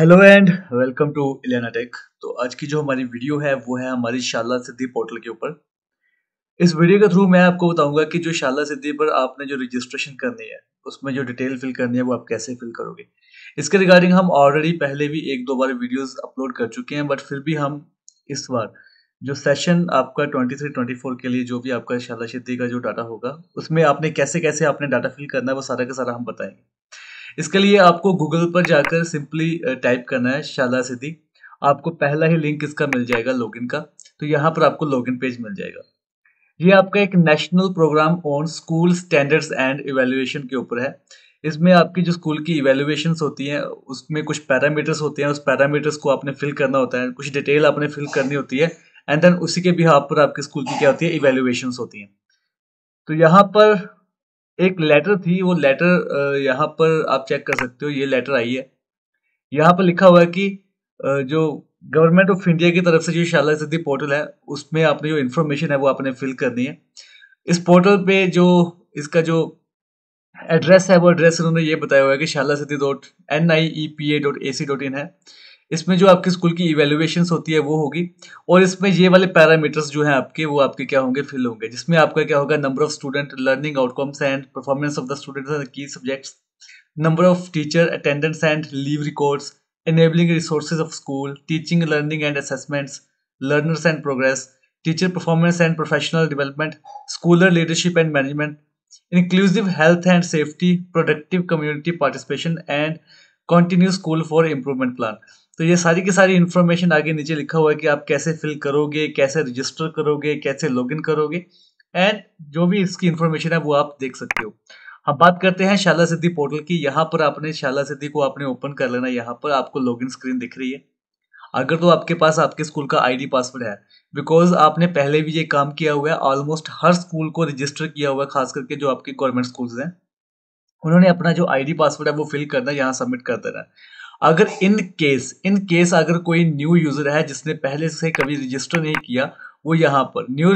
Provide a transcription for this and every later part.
hello and welcome to Elena tech तो आज की जो हमारी वीडियो है वो है हमारी शाला सिद्धि पोर्टल के ऊपर इस वीडियो के थ्रू मैं आपको बताऊंगा कि जो शाला सिद्धि पर आपने जो रजिस्ट्रेशन करनी है उसमें जो डिटेल फिल करनी है वो आप कैसे फिल करोगे इसके रिगार्डिंग हम ऑलरेडी पहले भी एक दो बार वीडियोज अपलोड कर चुके हैं बट फिर भी हम इस बार जो सेशन आपका ट्वेंटी थ्री ट्वेंटी फोर के लिए जो भी आपका शाला सिद्धि का जो डाटा होगा उसमें आपने कैसे कैसे आपने डाटा फिल करना है वो सारा का सारा हम बताएंगे इसके लिए आपको गूगल पर जाकर सिंपली टाइप uh, करना है शाला सिद्धि आपको पहला ही लिंक इसका मिल जाएगा लॉगिन का तो यहाँ पर आपको लॉगिन पेज मिल जाएगा ये आपका एक national programme on school standards and evaluation के ऊपर है इसमें आपकी जो स्कूल की इवेल्युएशन होती हैं उसमें कुछ पैरामीटर्स होते हैं उस पैरामीटर्स को आपने फिल करना होता है कुछ डिटेल आपने फिल करनी होती है एंड देन उसी के हाँ पर आपके स्कूल की क्या होती है इवेल्युएशन होती हैं तो यहाँ पर एक लेटर थी वो लेटर यहाँ पर आप चेक कर सकते हो ये लेटर आई है यहाँ पर लिखा हुआ है कि जो गवर्नमेंट ऑफ इंडिया की तरफ से जो शाला सिद्धि पोर्टल है उसमें आपने जो इन्फॉर्मेशन है वो आपने फिल करनी है इस पोर्टल पे जो इसका जो एड्रेस है वो एड्रेस उन्होंने ये बताया हुआ है कि Shaala Siddhi dot N I E P A dot A C dot in है इसमें जो आपके स्कूल की इवेल्युएशन होती है वो होगी और इसमें ये वाले पैरामीटर्स जो हैं आपके वो आपके क्या होंगे फिल होंगे जिसमें आपका क्या होगा number of student learning outcomes and performance of the students की subjects number of teacher attendance and leave records enabling resources of school teaching learning and assessments learners and progress teacher performance and professional development school leadership and management inclusive health and safety productive community participation and continue school for improvement plan तो ये सारी की सारी information आगे नीचे लिखा हुआ है कि आप कैसे फिल करोगे कैसे रजिस्टर करोगे कैसे लॉगिन करोगे एंड जो भी इसकी इन्फॉर्मेशन है वो आप देख सकते हो हम बात करते हैं शाला सिद्धि पोर्टल की यहाँ पर आपने शाला सिद्धि को आपने ओपन कर लेना यहाँ पर आपको लॉगिन स्क्रीन दिख रही है अगर तो आपके पास आपके स्कूल का आईडी पासवर्ड है बिकॉज आपने पहले भी ये काम किया हुआ है ऑलमोस्ट हर स्कूल को रजिस्टर किया हुआ है खास करके जो आपके गवर्नमेंट स्कूल्स हैं उन्होंने अपना जो आईडी पासवर्ड है वो फिल करना यहाँ सबमिट कर देना है अगर इन केस इन केस अगर कोई न्यू यूजर है जिसने पहले से कभी रजिस्टर नहीं किया वो यहाँ पर न्यू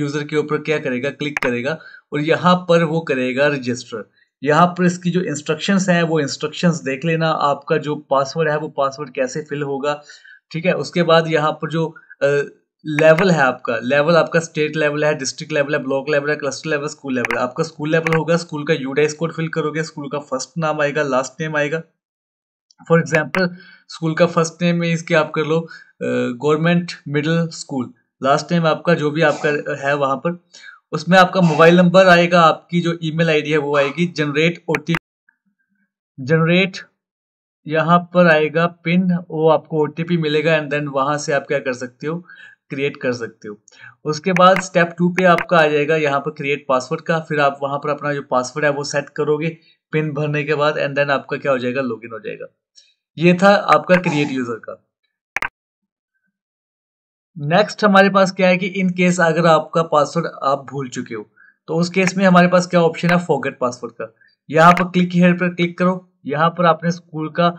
यूजर के ऊपर क्या करेगा क्लिक करेगा और यहाँ पर वो करेगा रजिस्टर यहाँ पर इसकी जो इंस्ट्रक्शंस हैं वो इंस्ट्रक्शंस देख लेना आपका जो पासवर्ड है वो पासवर्ड कैसे फिल होगा ठीक है उसके बाद यहाँ पर जो लेवल है आपका लेवल आपका स्टेट लेवल है डिस्ट्रिक्ट लेवल है ब्लॉक लेवल है क्लस्टर लेवल स्कूल लेवल आपका स्कूल लेवल होगा स्कूल का यूडाइस कोड फिल करोगे स्कूल का फर्स्ट नाम आएगा लास्ट नेम आएगा फॉर एग्जाम्पल स्कूल का फर्स्ट नेम में इसके आप कर लो government middle school last name आपका जो भी आपका है वहाँ पर उसमें आपका मोबाइल नंबर आएगा आपकी जो ईमेल आईडी है वो आएगी जनरेट ओ जनरेट यहाँ पर आएगा पिन वो आपको ओ मिलेगा एंड देन वहाँ से आप क्या कर सकते हो क्रिएट कर सकते हो उसके बाद स्टेप टू पे आपका आ जाएगा यहाँ पर क्रिएट पासवर्ड का फिर आप वहाँ पर अपना जो पासवर्ड है वो सेट करोगे पिन भरने के बाद एंड देन आपका क्या हो जाएगा लॉगिन हो जाएगा ये था आपका क्रिएट यूजर का नेक्स्ट हमारे पास क्या है कि इन केस अगर आपका पासवर्ड आप भूल चुके हो तो उस केस में हमारे पास क्या ऑप्शन है फॉगेट पासवर्ड का यहाँ पर क्लिक हेयर पर क्लिक करो यहाँ पर आपने स्कूल का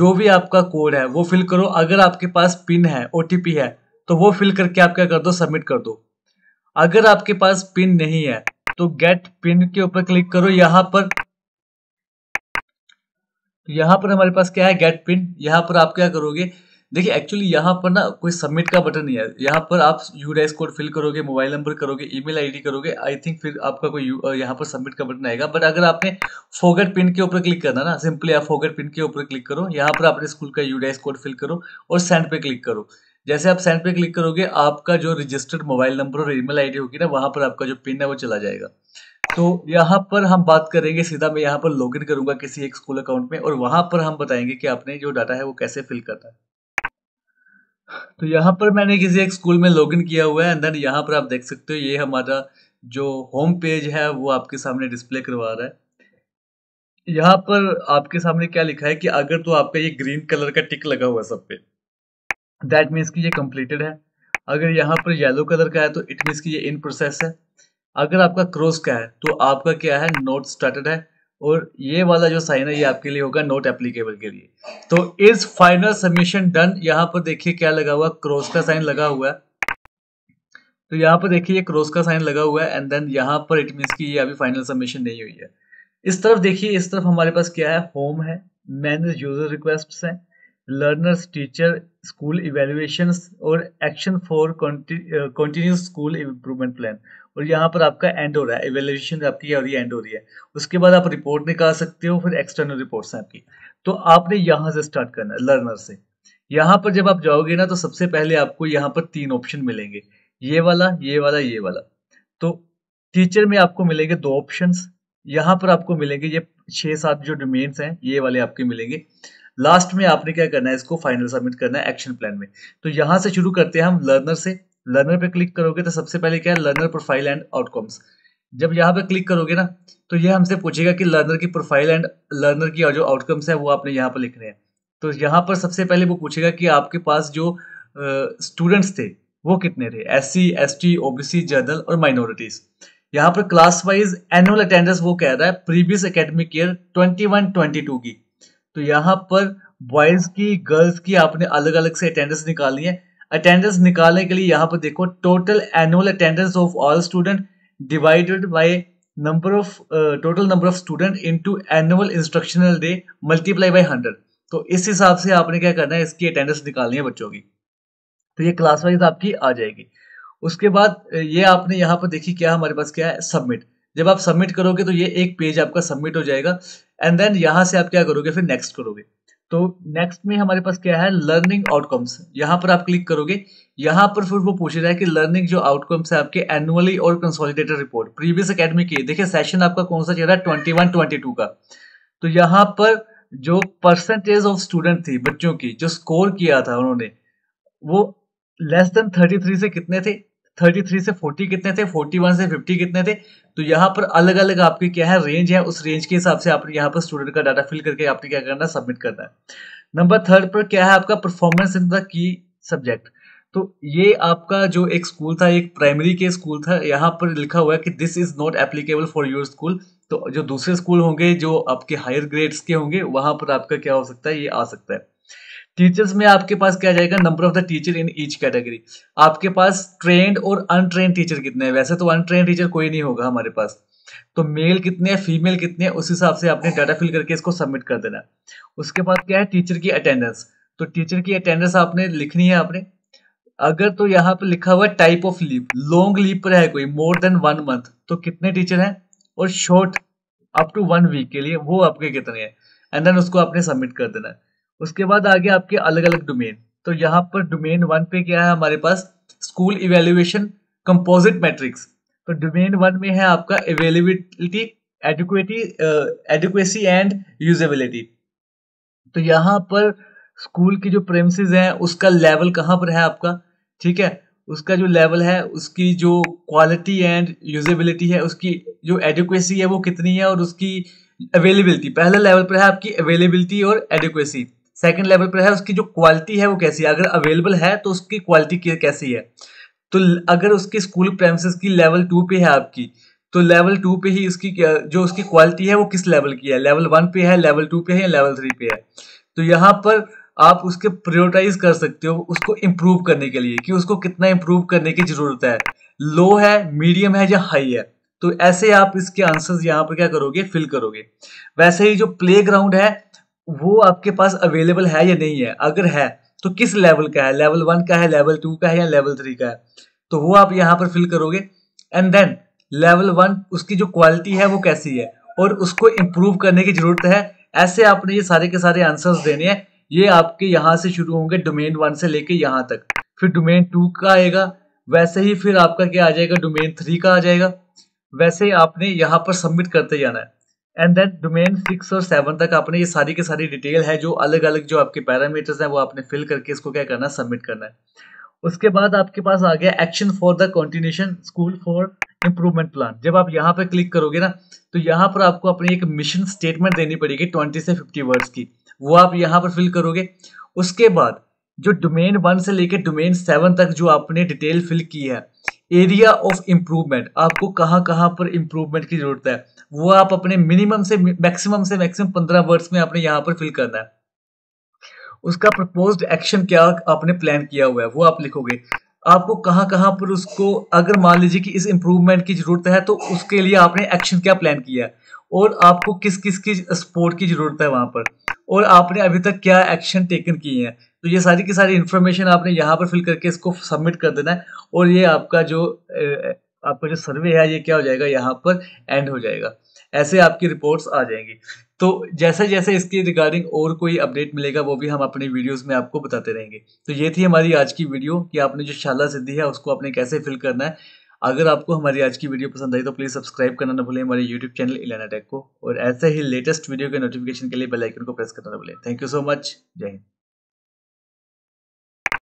जो भी आपका कोड है वो फिल करो अगर आपके पास पिन है ओ है तो वो फिल करके आप क्या कर दो सबमिट कर दो अगर आपके पास पिन नहीं है तो गेट पिन के ऊपर क्लिक करो यहाँ पर तो यहाँ पर हमारे पास क्या है गेट पिन यहाँ पर आप क्या करोगे देखिए एक्चुअली यहाँ पर ना कोई सबमिट का बटन नहीं है यहाँ पर आप यूडाइस कोड फिल करोगे मोबाइल नंबर करोगे ईमेल आईडी करोगे आई थिंक फिर आपका कोई यहाँ पर सबमिट का बटन आएगा बट अगर आपने फोगेट पिन के ऊपर क्लिक करना ना सिंपली आप फोगेट पिन के ऊपर क्लिक करो यहाँ पर आपने स्कूल का यूडाइस कोड फिल करो और सेंड पे क्लिक करो जैसे आप सेंड पे क्लिक करोगे आपका जो रजिस्टर्ड मोबाइल नंबर और ईमेल आईडी होगी ना वहाँ पर आपका जो पिन है वो चला जाएगा तो यहाँ पर हम बात करेंगे सीधा मैं यहाँ पर लॉगिन करूंगा किसी एक स्कूल अकाउंट में और वहां पर हम बताएंगे कि आपने जो डाटा है वो कैसे फिल करना है तो यहाँ पर मैंने किसी एक स्कूल में लॉगिन किया हुआ है एंड देन यहाँ पर आप देख सकते हो ये हमारा जो होम पेज है वो आपके सामने डिस्प्ले करवा रहा है यहाँ पर आपके सामने क्या लिखा है कि अगर तो आपका ये ग्रीन कलर का टिक लगा हुआ है सब पे दैट मीन्स कि ये कंप्लीटेड है अगर यहाँ पर येलो कलर का है तो इट मीन्स कि ये इन प्रोसेस है अगर आपका क्रॉस का है तो आपका क्या है नोट स्टार्टेड है और ये वाला जो साइन है ये आपके लिए होगा नोट एप्लीकेबल के लिए तो इस फाइनल सबमिशन डन यहाँ पर देखिए क्या लगा हुआ क्रोस का साइन लगा हुआ है तो यहाँ पर देखिए ये क्रोस का साइन लगा हुआ है एंड देन यहाँ पर इट मीन्स की ये अभी फाइनल सबमिशन नहीं हुई है इस तरफ देखिए इस तरफ हमारे पास क्या है होम है मैनेज यूजर रिक्वेस्ट हैं लर्नर्स टीचर स्कूल इवेल्युएशन और action for continuous school improvement plan और यहाँ पर आपका एंड हो रहा है एवेल्यूशन आपकी और ये एंड हो रही है उसके बाद आप रिपोर्ट निकाल सकते हो फिर एक्सटर्नल रिपोर्ट्स हैं आपकी तो आपने यहाँ से स्टार्ट करना है लर्नर से यहाँ पर जब आप जाओगे ना तो सबसे पहले आपको यहाँ पर तीन ऑप्शन मिलेंगे ये वाला ये वाला ये वाला तो टीचर में आपको मिलेंगे दो ऑप्शन यहाँ पर आपको मिलेंगे ये छः सात जो डोमेन्स हैं ये वाले आपके मिलेंगे लास्ट में आपने क्या करना है इसको फाइनल सबमिट करना है एक्शन प्लान में तो यहाँ से शुरू करते हैं हम लर्नर से लर्नर पे क्लिक करोगे तो सबसे पहले क्या है लर्नर प्रोफाइल एंड आउटकम्स जब यहाँ पे क्लिक करोगे ना तो ये हमसे पूछेगा कि लर्नर की प्रोफाइल एंड लर्नर की जो आउटकम्स है वो आपने यहाँ पर लिखने हैं तो यहाँ पर सबसे पहले वो पूछेगा कि आपके पास जो स्टूडेंट्स थे वो कितने थे S C S T OBC general और माइनॉरिटीज यहाँ पर क्लास वाइज एनुअल अटेंडेंस वो कह रहा है previous academic year twenty one twenty two की तो यहाँ पर बॉयज की गर्ल्स की आपने अलग अलग से अटेंडेंस निकालनी है अटेंडेंस निकालने के लिए यहाँ पर देखो total annual attendance of all student divided by number of total number of student into annual instructional day multiply by hundred तो इस हिसाब से आपने क्या करना है इसकी अटेंडेंस निकालनी है बच्चों की तो ये क्लास वाइज आपकी आ जाएगी उसके बाद uh, ये आपने यहाँ पर देखी क्या हमारे पास क्या है सबमिट जब आप सबमिट करोगे तो ये एक पेज आपका सबमिट हो जाएगा एंड देन यहाँ से आप क्या करोगे फिर नेक्स्ट करोगे तो नेक्स्ट में हमारे पास क्या है लर्निंग आउटकम्स यहाँ पर आप क्लिक करोगे यहाँ पर फिर वो पूछ रहा है कि लर्निंग जो आउटकम्स है आपके एनुअली और कंसोलिडेटेड रिपोर्ट प्रीवियस अकेडमी के देखिए सेशन आपका कौन सा चल रहा है ट्वेंटी वन ट्वेंटी टू का तो यहाँ पर जो परसेंटेज ऑफ स्टूडेंट थी बच्चों की जो स्कोर किया था उन्होंने वो लेस देन थर्टी थ्री से कितने थे 33 से 40 कितने थे 41 से 50 कितने थे तो यहाँ पर अलग अलग आपके क्या है रेंज है उस रेंज के हिसाब से आपने यहाँ पर स्टूडेंट का डाटा फिल करके आपने क्या करना सबमिट करना है नंबर थर्ड पर क्या है आपका performance in the key subject तो ये आपका जो एक स्कूल था एक प्राइमरी के स्कूल था यहाँ पर लिखा हुआ है कि this is not applicable for your school तो जो दूसरे स्कूल होंगे जो आपके हायर ग्रेड्स के होंगे वहाँ पर आपका क्या हो सकता है ये आ सकता है टीचर्स में आपके पास क्या जाएगा number of the teacher in each category आपके पास ट्रेंड और अनट्रेन टीचर कितने हैं वैसे तो अनट्रेन टीचर कोई नहीं होगा हमारे पास तो मेल कितने हैं फीमेल कितने हैं उस हिसाब से आपने डाटा फिल करके इसको सबमिट कर देना उसके बाद क्या है टीचर की अटेंडेंस तो टीचर की अटेंडेंस आपने लिखनी है आपने अगर तो यहाँ पर लिखा हुआ type of leave long leave पर है कोई मोर देन वन मंथ तो कितने टीचर हैं और short up to one week के लिए वो आपके कितने हैं एंड देन उसको आपने सबमिट कर देना है उसके बाद आगे आपके अलग अलग डोमेन तो यहाँ पर डोमेन वन पे क्या है हमारे पास स्कूल इवेल्युएशन कंपोजिट मैट्रिक्स तो डोमेन वन में है आपका availability adequate adequacy and usability तो यहाँ पर स्कूल की जो प्रेमसेज हैं उसका लेवल कहाँ पर है आपका ठीक है उसका जो लेवल है उसकी जो क्वालिटी एंड यूजेबिलिटी है उसकी जो एडुकेसी है वो कितनी है और उसकी अवेलेबिलिटी पहला लेवल पर है आपकी अवेलेबिलिटी और एडुकेसी सेकंड लेवल पर है उसकी जो क्वालिटी है वो कैसी है अगर अवेलेबल है तो उसकी क्वालिटी कैसी है तो अगर उसकी स्कूल प्रेमसेस की लेवल टू पे है आपकी तो लेवल टू पे ही उसकी जो उसकी क्वालिटी है वो किस लेवल की है लेवल वन पे है लेवल टू पे है लेवल थ्री पे है तो यहाँ पर आप उसके प्रियोरिटाइज कर सकते हो उसको इम्प्रूव करने के लिए कि उसको कितना इम्प्रूव करने की जरूरत है लो है मीडियम है या हाई है तो ऐसे आप इसके आंसर्स यहाँ पर क्या करोगे फिल करोगे वैसे ही जो प्ले ग्राउंड है वो आपके पास अवेलेबल है या नहीं है अगर है तो किस लेवल का है लेवल वन का है लेवल टू का है या लेवल थ्री का है तो वो आप यहाँ पर फिल करोगे एंड देन लेवल वन उसकी जो क्वालिटी है वो कैसी है और उसको इम्प्रूव करने की ज़रूरत है ऐसे आपने ये सारे के सारे आंसर्स देने हैं ये आपके यहाँ से शुरू होंगे डोमेन वन से लेके यहाँ तक फिर डोमेन टू का आएगा वैसे ही फिर आपका क्या आ जाएगा डोमेन थ्री का आ जाएगा वैसे ही आपने यहाँ पर सबमिट करते जाना है एंड देन डोमेन सिक्स और सेवन तक आपने ये सारी की सारी डिटेल है जो अलग अलग जो आपके पैरामीटर्स हैं वो आपने फिल करके इसको क्या करना है सबमिट करना है उसके बाद आपके पास आ गया action for the continuation school for improvement plan जब आप यहाँ पर क्लिक करोगे ना तो यहाँ पर आपको अपनी एक मिशन स्टेटमेंट देनी पड़ेगी ट्वेंटी से फिफ्टी वर्ड्स की वो आप यहाँ पर फिल करोगे उसके बाद जो डोमेन वन से लेकर डोमेन सेवन तक जो आपने डिटेल फिल की है एरिया ऑफ इम्प्रूवमेंट आपको कहाँ कहाँ पर इम्प्रूवमेंट की जरूरत है वो आप अपने मिनिमम से मैक्सिमम से मैक्सिमम पंद्रह वर्ड्स में आपने यहाँ पर फिल करना है उसका प्रपोज एक्शन क्या आपने प्लान किया हुआ है वो आप लिखोगे आपको कहाँ कहाँ पर उसको अगर मान लीजिए कि इस इम्प्रूवमेंट की जरूरत है तो उसके लिए आपने एक्शन क्या प्लान किया है और आपको किस किस की सपोर्ट की जरूरत है वहां पर और आपने अभी तक क्या एक्शन टेकन किए हैं तो ये सारी की सारी इन्फॉर्मेशन आपने यहाँ पर फिल करके इसको सबमिट कर देना है और ये आपका जो आपका जो सर्वे है ये क्या हो जाएगा यहाँ पर एंड हो जाएगा ऐसे आपकी रिपोर्ट्स आ जाएंगी तो जैसे जैसे इसके रिगार्डिंग और कोई अपडेट मिलेगा वो भी हम अपने वीडियोस में आपको बताते रहेंगे तो ये थी हमारी आज की वीडियो कि आपने जो शाला सिद्धि है उसको आपने कैसे फिल करना है अगर आपको हमारी आज की वीडियो पसंद आई तो प्लीज़ सब्सक्राइब करना ना भूलें हमारे यूट्यूब चैनल इलेना टेक को और ऐसे ही लेटेस्ट वीडियो के नोटिफिकेशन के लिए बेल आइकन को प्रेस करना ना भूलें थैंक यू सो मच जय हिंद